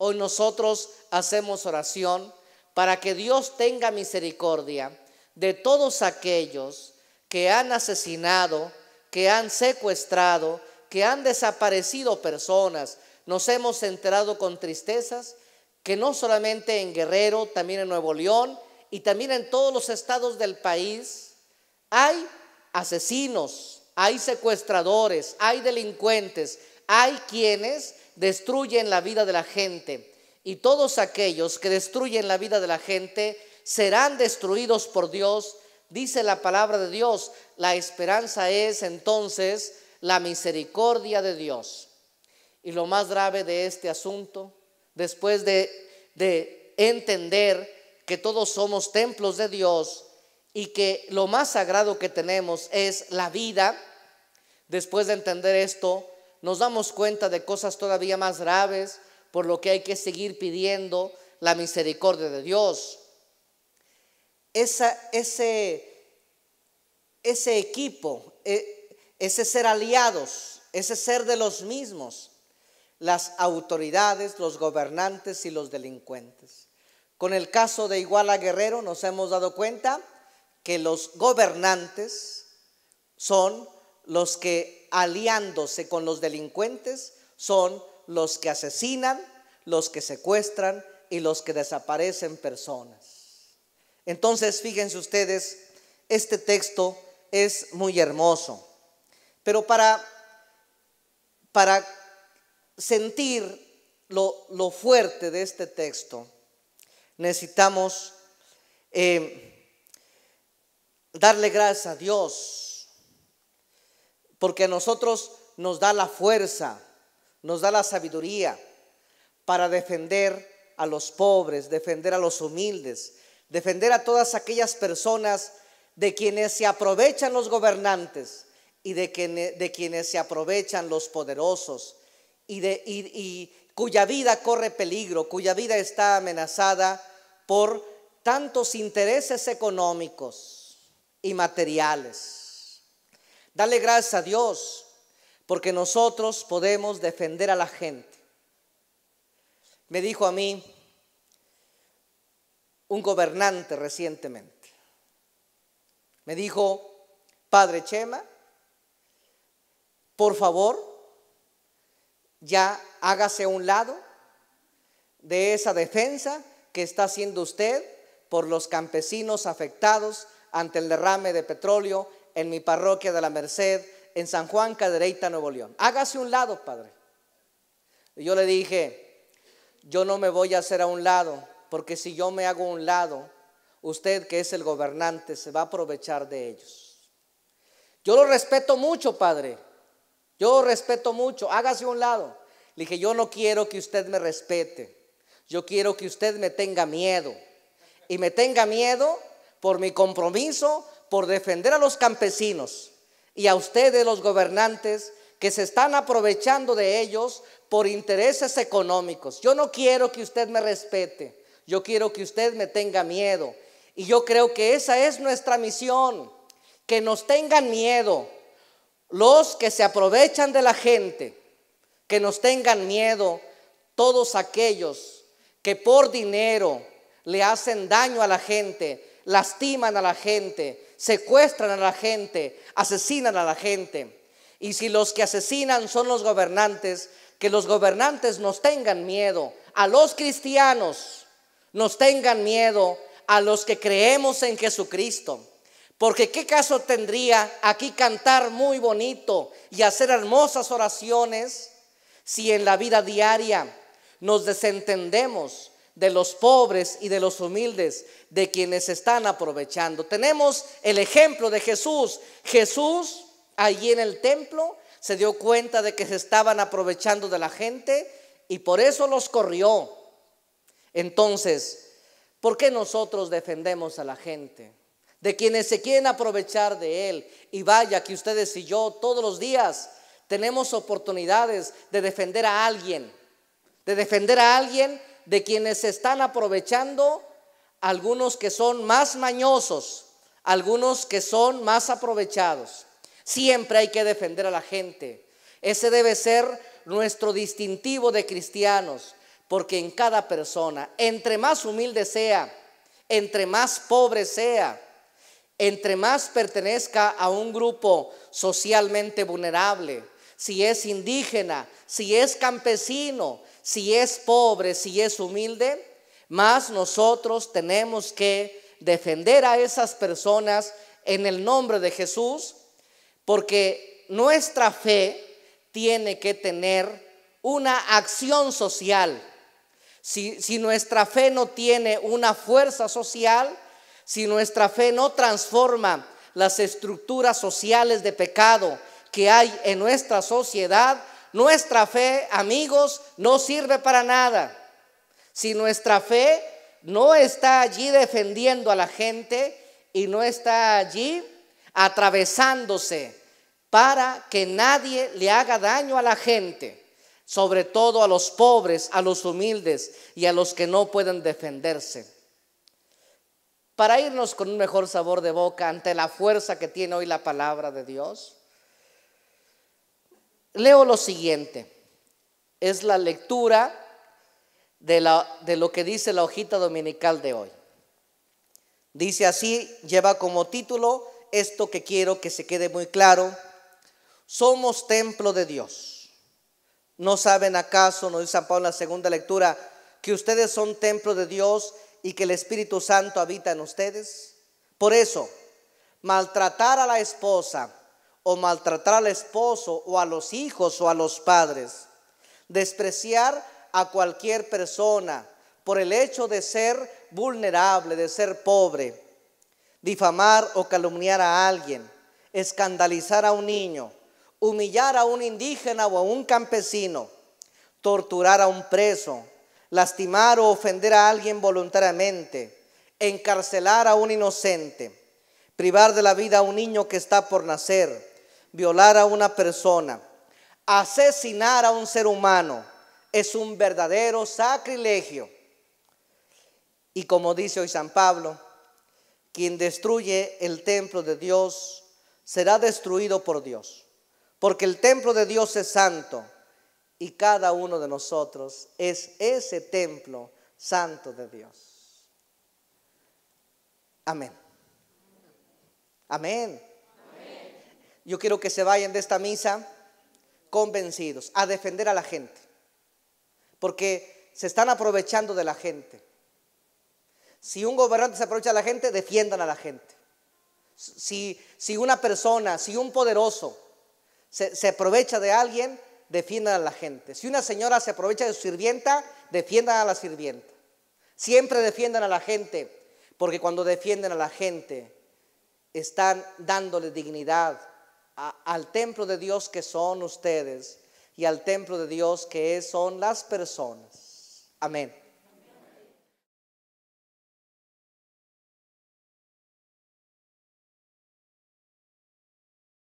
Hoy nosotros hacemos oración para que Dios tenga misericordia de todos aquellos que han asesinado, que han secuestrado, que han desaparecido personas. Nos hemos enterado con tristezas que no solamente en Guerrero, también en Nuevo León y también en todos los estados del país hay asesinos, hay secuestradores, hay delincuentes, hay quienes destruyen la vida de la gente, y todos aquellos que destruyen la vida de la gente serán destruidos por Dios, dice la palabra de Dios. La esperanza es entonces la misericordia de Dios. Y lo más grave de este asunto, después de, de entender que todos somos templos de Dios y que lo más sagrado que tenemos es la vida, después de entender esto, nos damos cuenta de cosas todavía más graves, por lo que hay que seguir pidiendo la misericordia de Dios. ese, ese equipo, e, ese ser aliados, ese ser de los mismos, las autoridades, los gobernantes y los delincuentes. Con el caso de Iguala Guerrero nos hemos dado cuenta que los gobernantes son los que aliándose con los delincuentes son los que asesinan, los que secuestran y los que desaparecen personas. Entonces, fíjense ustedes, este texto es muy hermoso. Pero para, sentir lo, fuerte de este texto, necesitamos eh, darle gracias a Dios porque a nosotros nos da la fuerza, nos da la sabiduría para defender a los pobres, defender a los humildes, defender a todas aquellas personas de quienes se aprovechan los gobernantes y de, quienes se aprovechan los poderosos y cuya vida corre peligro, cuya vida está amenazada por tantos intereses económicos y materiales. Dale gracias a Dios porque nosotros podemos defender a la gente. Me dijo a mí un gobernante recientemente. Me dijo, Padre Chema, por favor, ya hágase un lado de esa defensa que está haciendo usted por los campesinos afectados ante el derrame de petróleo en mi parroquia de la Merced, en San Juan Cadereyta, Nuevo León. Hágase un lado, padre. yo le dije, yo no me voy a hacer a un lado, porque si yo me hago a un lado, usted que es el gobernante se va a aprovechar de ellos. Yo lo respeto mucho, padre. Yo lo respeto mucho. Hágase un lado. Le dije, yo no quiero que usted me respete. Yo quiero que usted me tenga miedo. Y me tenga miedo por mi compromiso, por defender a los campesinos y a ustedes los gobernantes que se están aprovechando de ellos por intereses económicos. Yo no quiero que usted me respete, yo quiero que usted me tenga miedo. Y yo creo que esa es nuestra misión, que nos tengan miedo los que se aprovechan de la gente, que nos tengan miedo todos aquellos que por dinero le hacen daño a la gente lastiman a la gente, secuestran a la gente, asesinan a la gente. Y si los que asesinan son los gobernantes, que los gobernantes nos tengan miedo, a los cristianos nos tengan miedo, a los que creemos en Jesucristo. Porque qué caso tendría aquí cantar muy bonito y hacer hermosas oraciones si en la vida diaria nos desentendemos de los pobres y de los humildes, de quienes están aprovechando. Tenemos el ejemplo de Jesús. Jesús allí en el templo se dio cuenta de que se estaban aprovechando de la gente y por eso los corrió. Entonces, ¿por qué nosotros defendemos a la gente? De quienes se quieren aprovechar de él. Y vaya que ustedes y yo todos los días tenemos oportunidades de defender a alguien, de defender a alguien de quienes se están aprovechando, algunos que son más mañosos, algunos que son más aprovechados. Siempre hay que defender a la gente. Ese debe ser nuestro distintivo de cristianos, porque en cada persona, entre más humilde sea, entre más pobre sea, entre más pertenezca a un grupo socialmente vulnerable, si es indígena, si es campesino, si es pobre, si es humilde, más nosotros tenemos que defender a esas personas en el nombre de Jesús, porque nuestra fe tiene que tener una acción social. Si, nuestra fe no tiene una fuerza social, si nuestra fe no transforma las estructuras sociales de pecado que hay en nuestra sociedad, nuestra fe, amigos, no sirve para nada. Si nuestra fe no está allí defendiendo a la gente y no está allí atravesándose para que nadie le haga daño a la gente, sobre todo a los pobres, a los humildes y a los que no pueden defenderse. Para irnos con un mejor sabor de boca ante la fuerza que tiene hoy la palabra de Dios, leo lo siguiente. Es la lectura de, la, de lo que dice la hojita dominical de hoy. Dice así, lleva como título esto que quiero que se quede muy claro. Somos templo de Dios. ¿No saben acaso, nos dice San Pablo en la segunda lectura, que ustedes son templo de Dios y que el Espíritu Santo habita en ustedes? Por eso, maltratar a la esposa o maltratar al esposo o a los hijos o a los padres. Despreciar a cualquier persona por el hecho de ser vulnerable, de ser pobre. Difamar o calumniar a alguien. Escandalizar a un niño. Humillar a un indígena o a un campesino. Torturar a un preso. Lastimar o ofender a alguien voluntariamente. Encarcelar a un inocente. Privar de la vida a un niño que está por nacer violar a una persona, asesinar a un ser humano, es un verdadero sacrilegio. Y como dice hoy San Pablo, quien destruye el templo de Dios será destruido por Dios, porque el templo de Dios es santo y cada uno de nosotros es ese templo santo de Dios. Amén. Amén. Yo quiero que se vayan de esta misa convencidos a defender a la gente, porque se están aprovechando de la gente. Si un gobernante se aprovecha de la gente, defiendan a la gente. Si, una persona, si un poderoso se, se aprovecha de alguien, defiendan a la gente. Si una señora se aprovecha de su sirvienta, defiendan a la sirvienta. Siempre defiendan a la gente, porque cuando defienden a la gente, están dándole dignidad, al templo de Dios que son ustedes y al templo de Dios que son las personas. Amén.